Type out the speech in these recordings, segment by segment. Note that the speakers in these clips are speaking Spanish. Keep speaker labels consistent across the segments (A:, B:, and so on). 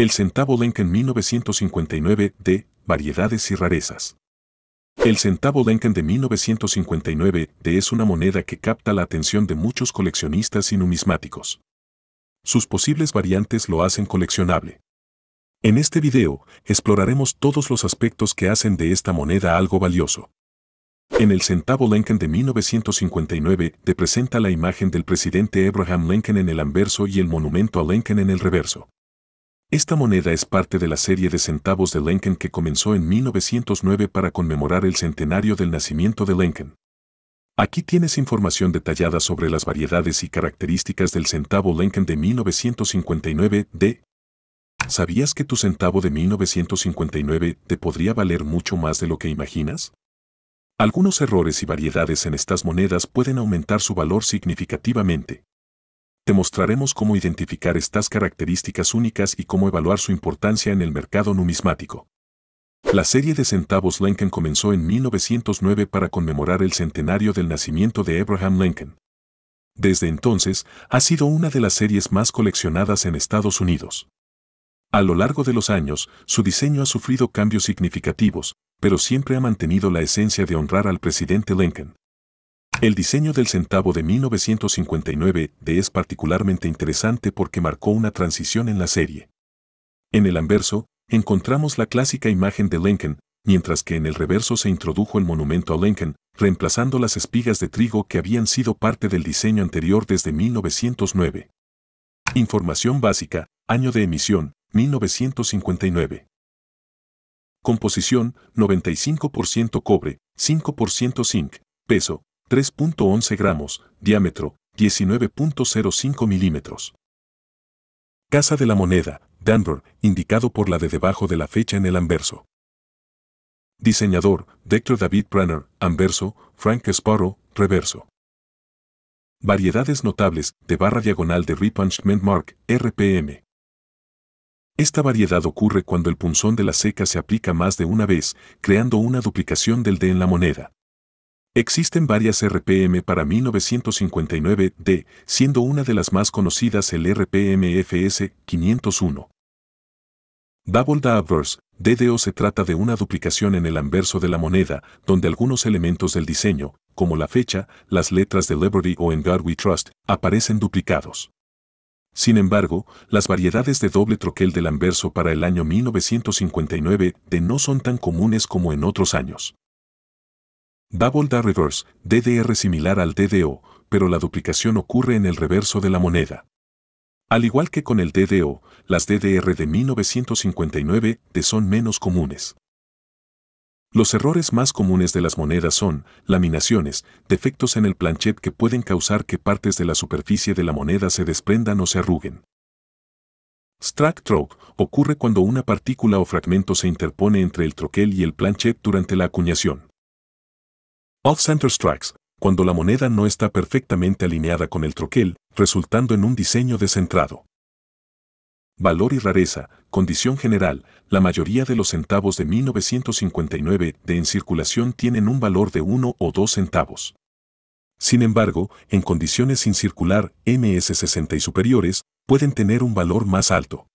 A: El centavo Lenken 1959 de Variedades y rarezas. El centavo Lenken de 1959 de es una moneda que capta la atención de muchos coleccionistas y numismáticos. Sus posibles variantes lo hacen coleccionable. En este video, exploraremos todos los aspectos que hacen de esta moneda algo valioso. En el centavo Lenken de 1959, te presenta la imagen del presidente Abraham Lincoln en el anverso y el monumento a Lincoln en el reverso. Esta moneda es parte de la serie de centavos de Lincoln que comenzó en 1909 para conmemorar el centenario del nacimiento de Lincoln. Aquí tienes información detallada sobre las variedades y características del centavo Lincoln de 1959 de ¿Sabías que tu centavo de 1959 te podría valer mucho más de lo que imaginas? Algunos errores y variedades en estas monedas pueden aumentar su valor significativamente demostraremos mostraremos cómo identificar estas características únicas y cómo evaluar su importancia en el mercado numismático. La serie de centavos Lincoln comenzó en 1909 para conmemorar el centenario del nacimiento de Abraham Lincoln. Desde entonces, ha sido una de las series más coleccionadas en Estados Unidos. A lo largo de los años, su diseño ha sufrido cambios significativos, pero siempre ha mantenido la esencia de honrar al presidente Lincoln. El diseño del centavo de 1959 de es particularmente interesante porque marcó una transición en la serie. En el anverso, encontramos la clásica imagen de Lincoln, mientras que en el reverso se introdujo el monumento a Lincoln, reemplazando las espigas de trigo que habían sido parte del diseño anterior desde 1909. Información básica, año de emisión, 1959. Composición, 95% cobre, 5% zinc, peso, 3.11 gramos, diámetro 19.05 milímetros. Casa de la moneda, Danver, indicado por la de debajo de la fecha en el anverso. Diseñador, doctor David Brenner, anverso, Frank Sparrow, reverso. Variedades notables de barra diagonal de Repunchment Mark, RPM. Esta variedad ocurre cuando el punzón de la seca se aplica más de una vez, creando una duplicación del D en la moneda. Existen varias RPM para 1959D, siendo una de las más conocidas el RPM FS 501. Double Divers, DDO se trata de una duplicación en el anverso de la moneda, donde algunos elementos del diseño, como la fecha, las letras de Liberty o En God We Trust, aparecen duplicados. Sin embargo, las variedades de doble troquel del anverso para el año 1959 d no son tan comunes como en otros años. Double Reverse, DDR similar al DDO, pero la duplicación ocurre en el reverso de la moneda. Al igual que con el DDO, las DDR de 1959 son menos comunes. Los errores más comunes de las monedas son laminaciones, defectos en el planchet que pueden causar que partes de la superficie de la moneda se desprendan o se arruguen. Strack troke ocurre cuando una partícula o fragmento se interpone entre el troquel y el planchet durante la acuñación. Off-center strikes, cuando la moneda no está perfectamente alineada con el troquel, resultando en un diseño descentrado. Valor y rareza, condición general, la mayoría de los centavos de 1959 de en circulación tienen un valor de 1 o 2 centavos. Sin embargo, en condiciones sin circular MS60 y superiores, pueden tener un valor más alto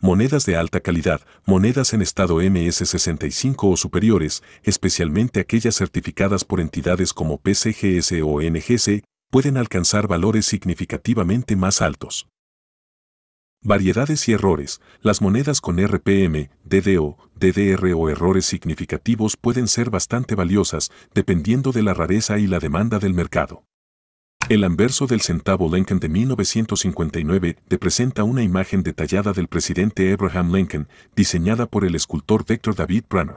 A: monedas de alta calidad, monedas en estado MS65 o superiores, especialmente aquellas certificadas por entidades como PCGS o NGC, pueden alcanzar valores significativamente más altos. Variedades y errores. Las monedas con RPM, DDO, DDR o errores significativos pueden ser bastante valiosas, dependiendo de la rareza y la demanda del mercado. El anverso del centavo Lincoln de 1959 te presenta una imagen detallada del presidente Abraham Lincoln, diseñada por el escultor Victor David Branner.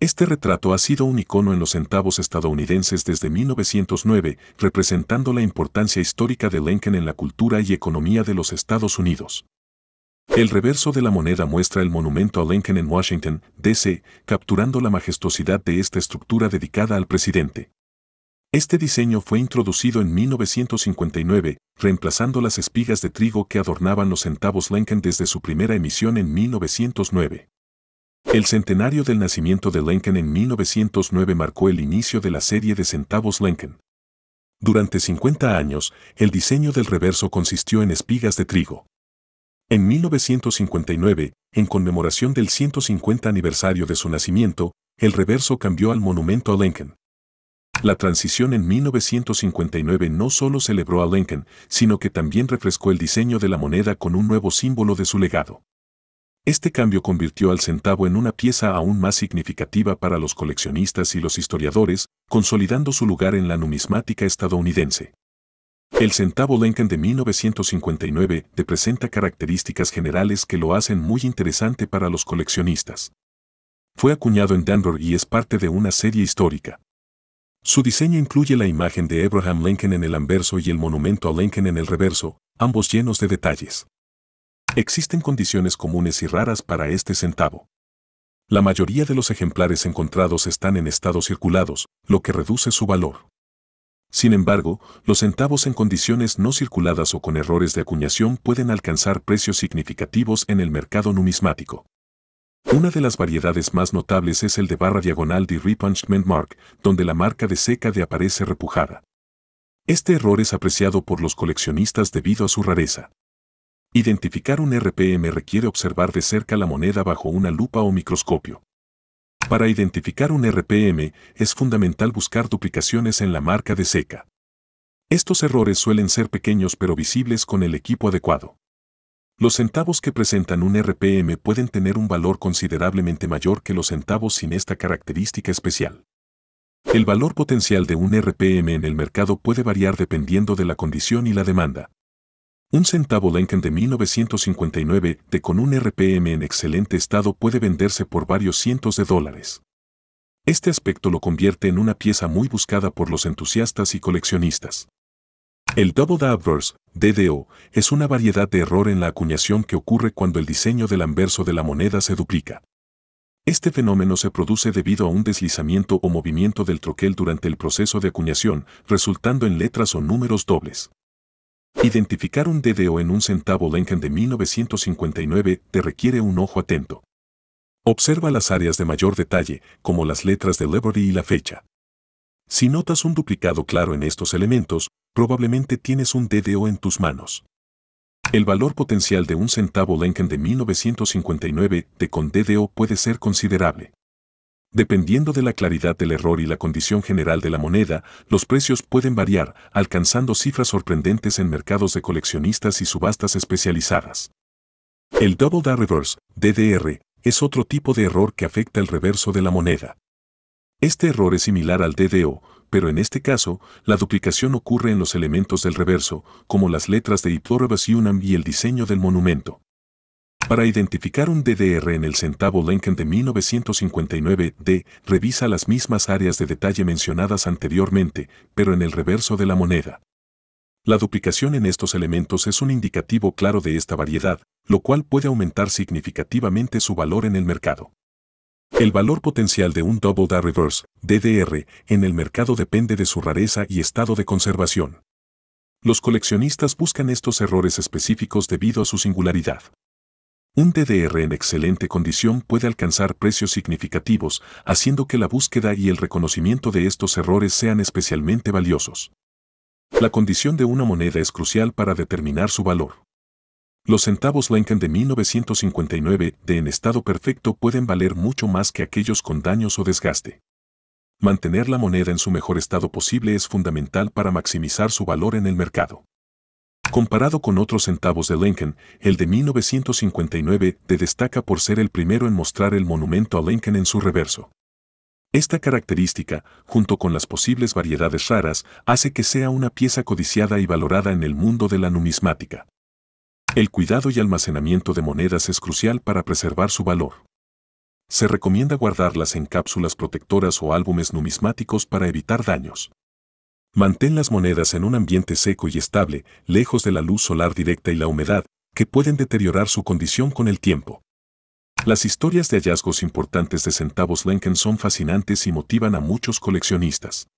A: Este retrato ha sido un icono en los centavos estadounidenses desde 1909, representando la importancia histórica de Lincoln en la cultura y economía de los Estados Unidos. El reverso de la moneda muestra el monumento a Lincoln en Washington, D.C., capturando la majestuosidad de esta estructura dedicada al presidente. Este diseño fue introducido en 1959, reemplazando las espigas de trigo que adornaban los centavos Lenken desde su primera emisión en 1909. El centenario del nacimiento de Lenken en 1909 marcó el inicio de la serie de centavos Lenken. Durante 50 años, el diseño del reverso consistió en espigas de trigo. En 1959, en conmemoración del 150 aniversario de su nacimiento, el reverso cambió al monumento a Lincoln. La transición en 1959 no solo celebró a Lincoln, sino que también refrescó el diseño de la moneda con un nuevo símbolo de su legado. Este cambio convirtió al centavo en una pieza aún más significativa para los coleccionistas y los historiadores, consolidando su lugar en la numismática estadounidense. El centavo Lincoln de 1959 te presenta características generales que lo hacen muy interesante para los coleccionistas. Fue acuñado en Denver y es parte de una serie histórica. Su diseño incluye la imagen de Abraham Lincoln en el anverso y el monumento a Lincoln en el reverso, ambos llenos de detalles. Existen condiciones comunes y raras para este centavo. La mayoría de los ejemplares encontrados están en estado circulados, lo que reduce su valor. Sin embargo, los centavos en condiciones no circuladas o con errores de acuñación pueden alcanzar precios significativos en el mercado numismático. Una de las variedades más notables es el de barra diagonal de Repunchment Mark, donde la marca de seca de aparece repujada. Este error es apreciado por los coleccionistas debido a su rareza. Identificar un RPM requiere observar de cerca la moneda bajo una lupa o microscopio. Para identificar un RPM es fundamental buscar duplicaciones en la marca de seca. Estos errores suelen ser pequeños pero visibles con el equipo adecuado. Los centavos que presentan un RPM pueden tener un valor considerablemente mayor que los centavos sin esta característica especial. El valor potencial de un RPM en el mercado puede variar dependiendo de la condición y la demanda. Un centavo Lincoln de 1959 de con un RPM en excelente estado puede venderse por varios cientos de dólares. Este aspecto lo convierte en una pieza muy buscada por los entusiastas y coleccionistas. El double adverse, DDO, es una variedad de error en la acuñación que ocurre cuando el diseño del anverso de la moneda se duplica. Este fenómeno se produce debido a un deslizamiento o movimiento del troquel durante el proceso de acuñación, resultando en letras o números dobles. Identificar un DDO en un centavo Lenken de 1959 te requiere un ojo atento. Observa las áreas de mayor detalle, como las letras de Liberty y la fecha. Si notas un duplicado claro en estos elementos, probablemente tienes un DDO en tus manos. El valor potencial de un centavo Lenken de 1959 de con DDO puede ser considerable. Dependiendo de la claridad del error y la condición general de la moneda, los precios pueden variar, alcanzando cifras sorprendentes en mercados de coleccionistas y subastas especializadas. El Double Da Reverse, DDR, es otro tipo de error que afecta el reverso de la moneda. Este error es similar al DDO, pero en este caso, la duplicación ocurre en los elementos del reverso, como las letras de Hiplorabas Unam y el diseño del monumento. Para identificar un DDR en el centavo Lincoln de 1959 D, revisa las mismas áreas de detalle mencionadas anteriormente, pero en el reverso de la moneda. La duplicación en estos elementos es un indicativo claro de esta variedad, lo cual puede aumentar significativamente su valor en el mercado. El valor potencial de un Double da Reverse, DDR, en el mercado depende de su rareza y estado de conservación. Los coleccionistas buscan estos errores específicos debido a su singularidad. Un DDR en excelente condición puede alcanzar precios significativos, haciendo que la búsqueda y el reconocimiento de estos errores sean especialmente valiosos. La condición de una moneda es crucial para determinar su valor. Los centavos Lincoln de 1959 de en estado perfecto pueden valer mucho más que aquellos con daños o desgaste. Mantener la moneda en su mejor estado posible es fundamental para maximizar su valor en el mercado. Comparado con otros centavos de Lincoln, el de 1959 te destaca por ser el primero en mostrar el monumento a Lincoln en su reverso. Esta característica, junto con las posibles variedades raras, hace que sea una pieza codiciada y valorada en el mundo de la numismática. El cuidado y almacenamiento de monedas es crucial para preservar su valor. Se recomienda guardarlas en cápsulas protectoras o álbumes numismáticos para evitar daños. Mantén las monedas en un ambiente seco y estable, lejos de la luz solar directa y la humedad, que pueden deteriorar su condición con el tiempo. Las historias de hallazgos importantes de centavos Lenken son fascinantes y motivan a muchos coleccionistas.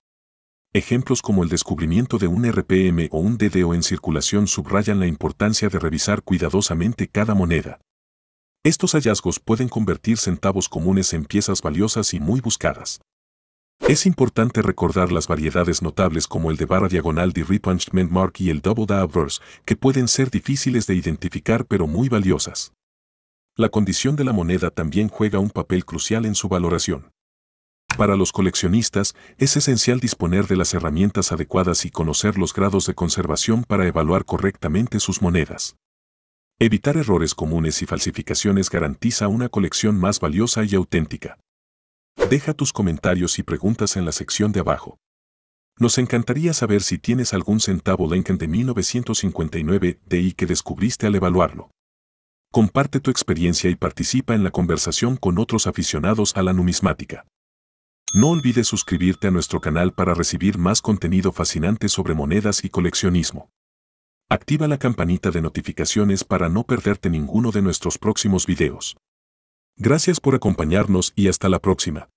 A: Ejemplos como el descubrimiento de un RPM o un DDO en circulación subrayan la importancia de revisar cuidadosamente cada moneda. Estos hallazgos pueden convertir centavos comunes en piezas valiosas y muy buscadas. Es importante recordar las variedades notables como el de barra diagonal de Repunchment Mark y el Double Da que pueden ser difíciles de identificar pero muy valiosas. La condición de la moneda también juega un papel crucial en su valoración. Para los coleccionistas, es esencial disponer de las herramientas adecuadas y conocer los grados de conservación para evaluar correctamente sus monedas. Evitar errores comunes y falsificaciones garantiza una colección más valiosa y auténtica. Deja tus comentarios y preguntas en la sección de abajo. Nos encantaría saber si tienes algún centavo Lincoln de 1959 DI que descubriste al evaluarlo. Comparte tu experiencia y participa en la conversación con otros aficionados a la numismática. No olvides suscribirte a nuestro canal para recibir más contenido fascinante sobre monedas y coleccionismo. Activa la campanita de notificaciones para no perderte ninguno de nuestros próximos videos. Gracias por acompañarnos y hasta la próxima.